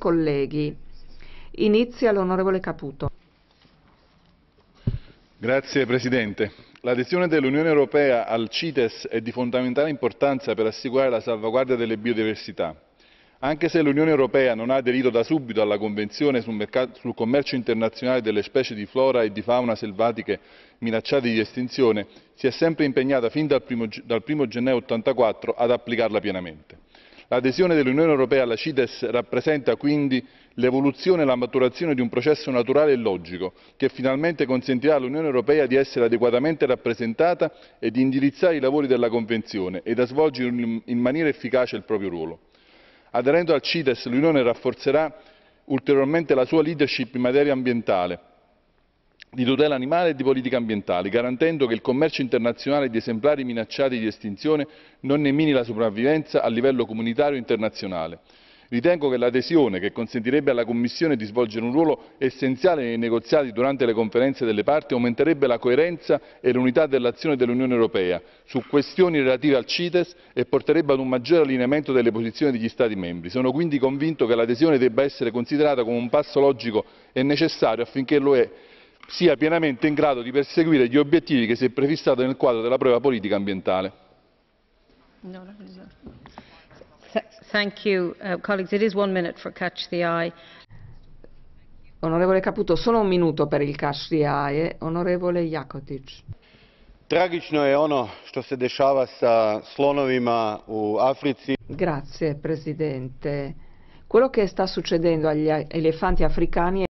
colleghi. Inizia l'onorevole Caputo. Grazie Presidente. L'adesione dell'Unione Europea al CITES è di fondamentale importanza per assicurare la salvaguardia delle biodiversità. Anche se l'Unione Europea non ha aderito da subito alla Convenzione sul, sul commercio internazionale delle specie di flora e di fauna selvatiche minacciate di estinzione, si è sempre impegnata fin dal 1 gennaio 1984 ad applicarla pienamente l'adesione dell'unione europea alla cites rappresenta quindi l'evoluzione e la maturazione di un processo naturale e logico che finalmente consentirà all'unione europea di essere adeguatamente rappresentata e di indirizzare i lavori della convenzione e a svolgere in maniera efficace il proprio ruolo. aderendo alla cites l'unione rafforzerà ulteriormente la sua leadership in materia ambientale di tutela animale e di politica ambientale, garantendo che il commercio internazionale di esemplari minacciati di estinzione non ne mini la sopravvivenza a livello comunitario e internazionale. Ritengo che l'adesione, che consentirebbe alla Commissione di svolgere un ruolo essenziale nei negoziati durante le conferenze delle parti, aumenterebbe la coerenza e l'unità dell'azione dell'Unione Europea su questioni relative al CITES e porterebbe ad un maggiore allineamento delle posizioni degli Stati membri. Sono quindi convinto che l'adesione debba essere considerata come un passo logico e necessario affinché l'UE sia pienamente in grado di perseguire gli obiettivi che si è prefissato nel quadro della prova politica ambientale. No, no, no. Thank you, uh, colleagues. It is one minute for catch the eye. Onorevole Caputo, solo un minuto per il catch the eye. Onorevole Jakotic. Tragično je ono što se dešava sa slonovima u Africi. Grazie, Presidente. Quello che sta succedendo agli elefanti africani è